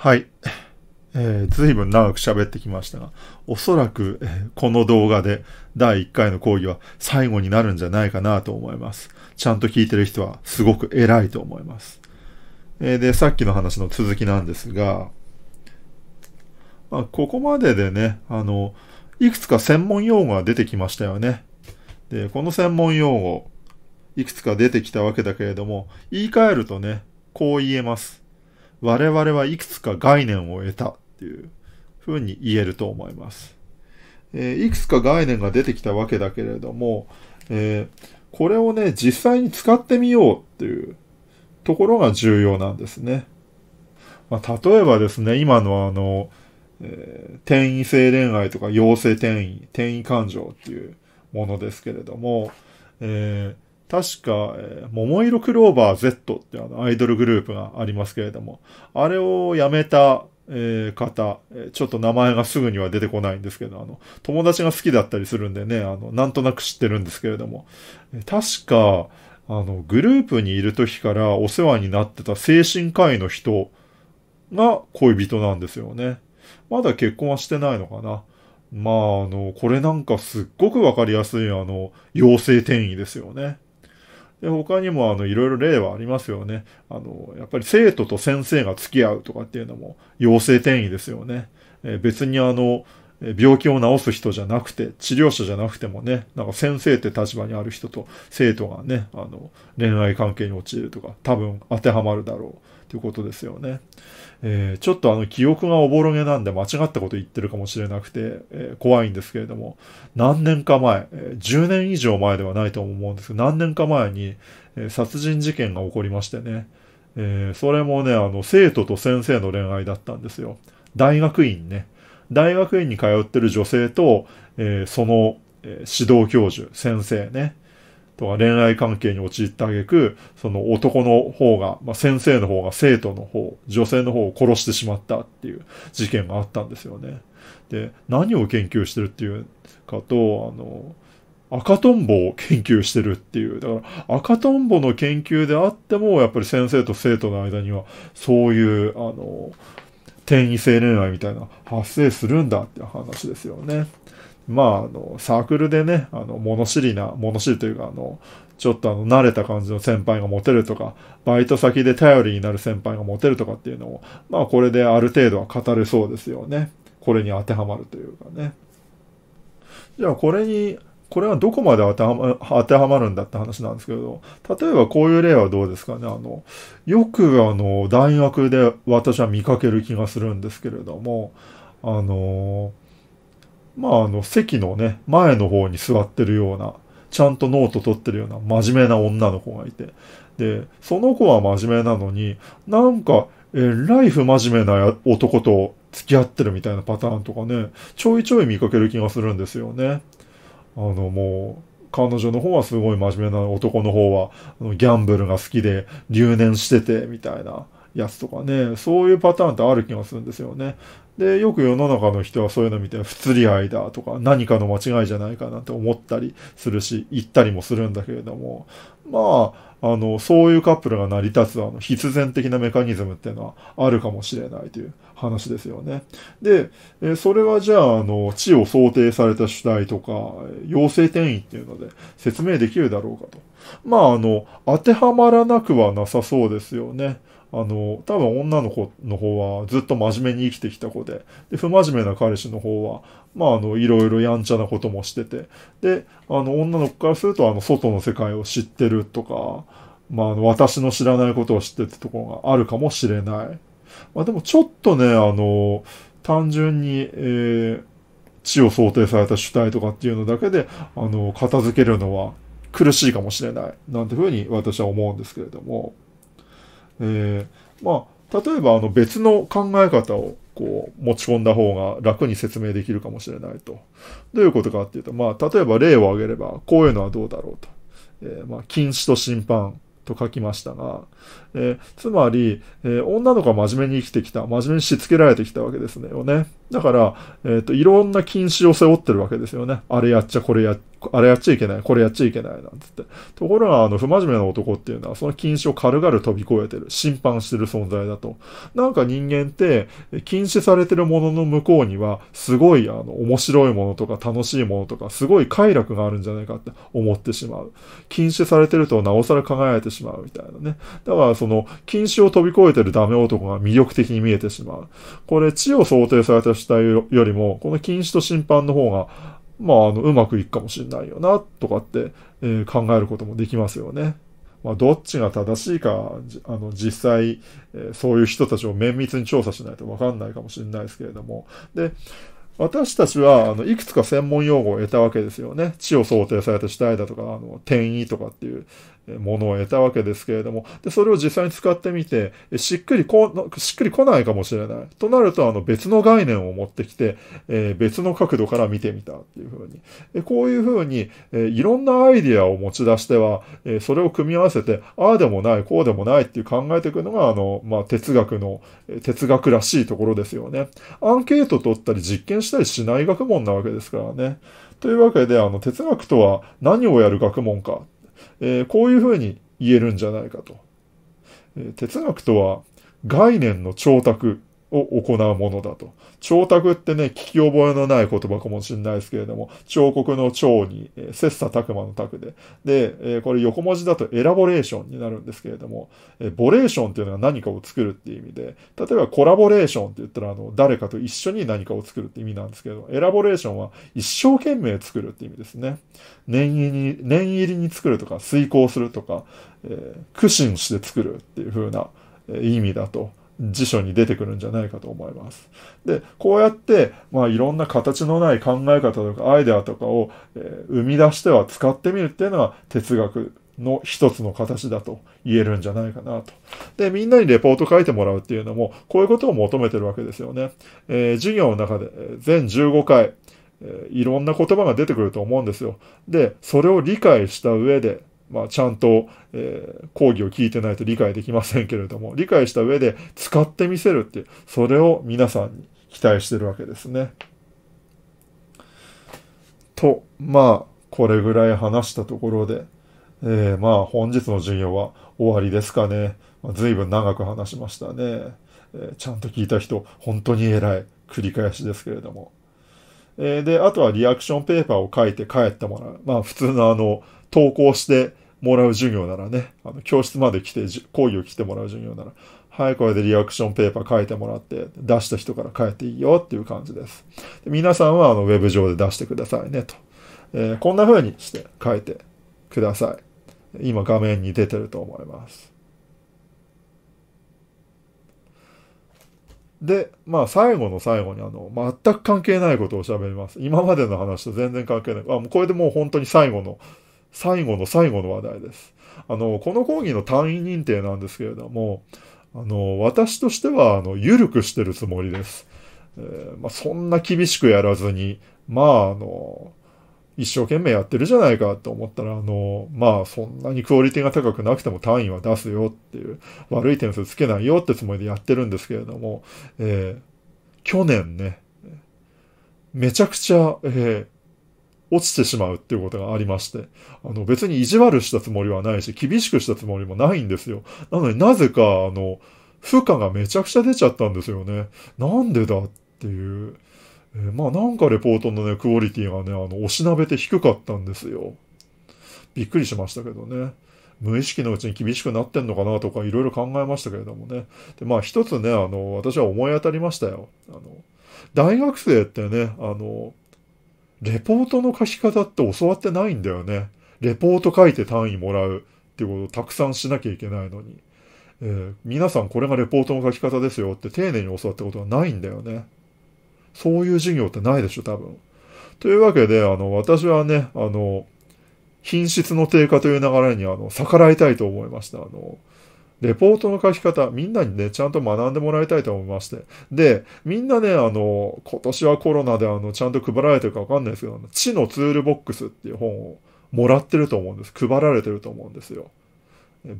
はい。えー、ずいぶん長く喋ってきましたが、おそらく、えー、この動画で第1回の講義は最後になるんじゃないかなと思います。ちゃんと聞いてる人はすごく偉いと思います。えー、で、さっきの話の続きなんですが、まあ、ここまででね、あの、いくつか専門用語が出てきましたよね。で、この専門用語、いくつか出てきたわけだけれども、言い換えるとね、こう言えます。我々はいくつか概念を得たっていうふうに言えると思います。えー、いくつか概念が出てきたわけだけれども、えー、これをね、実際に使ってみようっていうところが重要なんですね。まあ、例えばですね、今のあの、えー、転移性恋愛とか陽性転移、転移感情っていうものですけれども、えー確か、えー、桃色クローバー Z ってあのアイドルグループがありますけれども、あれを辞めた、えー、方、ちょっと名前がすぐには出てこないんですけど、あの、友達が好きだったりするんでね、あの、なんとなく知ってるんですけれども、確か、あの、グループにいる時からお世話になってた精神科医の人が恋人なんですよね。まだ結婚はしてないのかな。まあ、あの、これなんかすっごくわかりやすい、あの、陽性転移ですよね。で、他にもあの、いろいろ例はありますよね。あの、やっぱり生徒と先生が付き合うとかっていうのも、陽性転移ですよね。えー、別にあの、病気を治す人じゃなくて、治療者じゃなくてもね、なんか先生って立場にある人と生徒がね、あの、恋愛関係に陥るとか、多分当てはまるだろうということですよね。えー、ちょっとあの、記憶がおぼろげなんで間違ったこと言ってるかもしれなくて、えー、怖いんですけれども、何年か前、えー、10年以上前ではないと思うんですけど、何年か前に、え殺人事件が起こりましてね、えそれもね、あの、生徒と先生の恋愛だったんですよ。大学院ね。大学院に通ってる女性と、えー、その、え指導教授、先生ね、とか恋愛関係に陥った挙句、その男の方が、まあ、先生の方が生徒の方、女性の方を殺してしまったっていう事件があったんですよね。で、何を研究してるっていうかと、あの、赤とんぼを研究してるっていう。だから赤とんぼの研究であっても、やっぱり先生と生徒の間には、そういう、あの、転移性恋愛みたいな発生するんだって話ですよね。まあ、あの、サークルでね、あの、物知りな、物知りというか、あの、ちょっとあの、慣れた感じの先輩がモテるとか、バイト先で頼りになる先輩がモテるとかっていうのを、まあ、これである程度は語れそうですよね。これに当てはまるというかね。じゃあ、これにこれはどこまで当てはま当てはまるんだって話なんですけど、例えばこういう例はどうですかね。あの、よくあの、大学で私は見かける気がするんですけれども、あの、まあ、あの、席のね、前の方に座ってるような、ちゃんとノート取ってるような真面目な女の子がいて、で、その子は真面目なのに、なんか、えライフ真面目な男と付き合ってるみたいなパターンとかね、ちょいちょい見かける気がするんですよね。あの、もう、彼女の方はすごい真面目な男の方は、ギャンブルが好きで留年してて、みたいな。やつとかね、そういうパターンってある気がするんですよね。で、よく世の中の人はそういうの見て、不釣り合いだとか、何かの間違いじゃないかなって思ったりするし、言ったりもするんだけれども、まあ、あの、そういうカップルが成り立つ、あの、必然的なメカニズムっていうのはあるかもしれないという話ですよね。で、えそれはじゃあ、あの、地を想定された主体とか、陽性転移っていうので説明できるだろうかと。まあ、あの、当てはまらなくはなさそうですよね。あの、多分女の子の方はずっと真面目に生きてきた子で、で、不真面目な彼氏の方は、まあ、あの、いろいろやんちゃなこともしてて、で、あの、女の子からすると、あの、外の世界を知ってるとか、まあ、あの、私の知らないことを知ってるってところがあるかもしれない。まあ、でもちょっとね、あの、単純に、えー、地を想定された主体とかっていうのだけで、あの、片付けるのは苦しいかもしれない。なんてふうに私は思うんですけれども。えー、まあ、例えばあの別の考え方をこう持ち込んだ方が楽に説明できるかもしれないと。どういうことかっていうと、まあ、例えば例を挙げれば、こういうのはどうだろうと。えー、まあ、禁止と審判。と書きましたが、えー、つまり、えー、女の子は真面目に生きてきた、真面目にしつけられてきたわけですね。よねだから、えっ、ー、と、いろんな禁止を背負ってるわけですよね。あれやっちゃ、これや、あれやっちゃいけない、これやっちゃいけない、なんつって。ところが、あの、不真面目な男っていうのは、その禁止を軽々飛び越えてる、審判してる存在だと。なんか人間って、禁止されてるものの向こうには、すごい、あの、面白いものとか、楽しいものとか、すごい快楽があるんじゃないかって思ってしまう。禁止されてると、なおさら輝いてしまう。しまうみたいなね。だからその、禁止を飛び越えてるダメ男が魅力的に見えてしまう。これ、地を想定された死体よりも、この禁止と審判の方が、まあ、あの、うまくいくかもしんないよな、とかって、えー、考えることもできますよね。まあ、どっちが正しいか、あの、実際、えー、そういう人たちを綿密に調査しないとわかんないかもしれないですけれども。で、私たちは、あの、いくつか専門用語を得たわけですよね。地を想定された死体だとか、あの、転移とかっていう、ものを得たわけですけれども、で、それを実際に使ってみて、しっくりこ、しっくりこないかもしれない。となると、あの、別の概念を持ってきて、えー、別の角度から見てみたっていうふうに。えこういうふうに、えー、いろんなアイディアを持ち出しては、えー、それを組み合わせて、ああでもない、こうでもないっていう考えていくのが、あの、まあ、哲学の、哲学らしいところですよね。アンケート取ったり実験したりしない学問なわけですからね。というわけで、あの、哲学とは何をやる学問かえー、こういうふうに言えるんじゃないかと。えー、哲学とは概念の調達を行うものだと。彫卓ってね、聞き覚えのない言葉かもしれないですけれども、彫刻の彫に、えー、切磋琢磨の卓で。で、えー、これ横文字だとエラボレーションになるんですけれども、えー、ボレーションっていうのは何かを作るっていう意味で、例えばコラボレーションって言ったら、あの、誰かと一緒に何かを作るって意味なんですけど、エラボレーションは一生懸命作るって意味ですね。念入りに、念入りに作るとか、遂行するとか、えー、苦心して作るっていう風な、え意味だと。辞書に出てくるんじゃないかと思います。で、こうやって、まあいろんな形のない考え方とかアイデアとかを、えー、生み出しては使ってみるっていうのは哲学の一つの形だと言えるんじゃないかなと。で、みんなにレポート書いてもらうっていうのも、こういうことを求めてるわけですよね。えー、授業の中で全15回、えいろんな言葉が出てくると思うんですよ。で、それを理解した上で、まあ、ちゃんと、えー、講義を聞いてないと理解できませんけれども、理解した上で使ってみせるっていう、それを皆さんに期待してるわけですね。と、まあ、これぐらい話したところで、えー、まあ、本日の授業は終わりですかね。まあ、随分長く話しましたね、えー、ちゃんと聞いた人、本当に偉い。繰り返しですけれども。えー、で、あとはリアクションペーパーを書いて帰ってもらう。まあ普通のあの、投稿してもらう授業ならね、あの教室まで来て、講義を来てもらう授業なら、はい、これでリアクションペーパー書いてもらって、出した人から帰っていいよっていう感じです。で皆さんはあのウェブ上で出してくださいねと。えー、こんな風にして書いてください。今画面に出てると思います。で、まあ最後の最後にあの、全く関係ないことを喋ります。今までの話と全然関係ない。あ、もうこれでもう本当に最後の、最後の最後の話題です。あの、この講義の単位認定なんですけれども、あの、私としては、あの、緩くしてるつもりです。えー、まあ、そんな厳しくやらずに、まあ、あの、一生懸命やってるじゃないかと思ったら、あの、まあ、そんなにクオリティが高くなくても単位は出すよっていう、悪い点数つけないよってつもりでやってるんですけれども、えー、去年ね、めちゃくちゃ、えー、落ちてしまうっていうことがありまして、あの別に意地悪したつもりはないし、厳しくしたつもりもないんですよ。なのになぜか、あの、負荷がめちゃくちゃ出ちゃったんですよね。なんでだっていう。えー、まあなんかレポートのね、クオリティがね、あの、おしなべて低かったんですよ。びっくりしましたけどね。無意識のうちに厳しくなってんのかなとかいろいろ考えましたけれどもね。で、まあ一つね、あの、私は思い当たりましたよ。あの、大学生ってね、あの、レポートの書き方って教わってないんだよね。レポート書いて単位もらうっていうことをたくさんしなきゃいけないのに。えー、皆さんこれがレポートの書き方ですよって丁寧に教わったことはないんだよね。そういう授業ってないでしょ、多分。というわけで、あの、私はね、あの、品質の低下という流れにあの逆らいたいと思いました。あのレポートの書き方、みんなにね、ちゃんと学んでもらいたいと思いまして。で、みんなね、あの、今年はコロナであの、ちゃんと配られてるかわかんないですけど、知のツールボックスっていう本をもらってると思うんです。配られてると思うんですよ。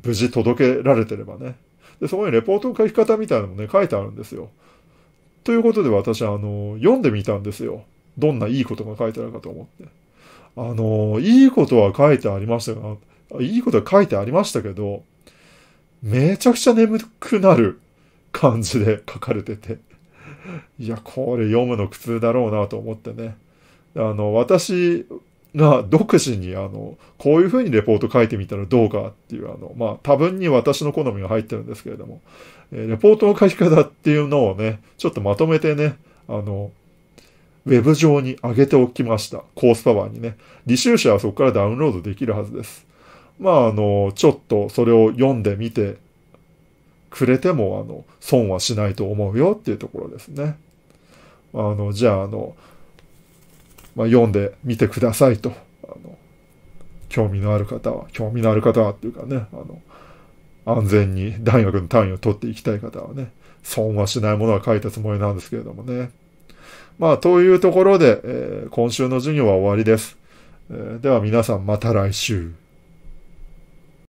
無事届けられてればね。で、そこにレポートの書き方みたいなのもね、書いてあるんですよ。ということで私、あの、読んでみたんですよ。どんないいことが書いてあるかと思って。あの、いいことは書いてありましたが、いいことは書いてありましたけど、めちゃくちゃ眠くなる感じで書かれてて。いや、これ読むの苦痛だろうなと思ってね。あの、私が独自に、あの、こういうふうにレポート書いてみたらどうかっていう、あの、まあ、多分に私の好みが入ってるんですけれども、レポートの書き方っていうのをね、ちょっとまとめてね、あの、ウェブ上に上げておきました。コースパワーにね。履修者はそこからダウンロードできるはずです。まあ、あの、ちょっとそれを読んでみてくれても、あの、損はしないと思うよっていうところですね。あの、じゃあ、あの、まあ、読んでみてくださいと。あの、興味のある方は、興味のある方はっていうかね、あの、安全に大学の単位を取っていきたい方はね、損はしないものは書いたつもりなんですけれどもね。まあ、というところで、えー、今週の授業は終わりです。えー、では皆さんまた来週。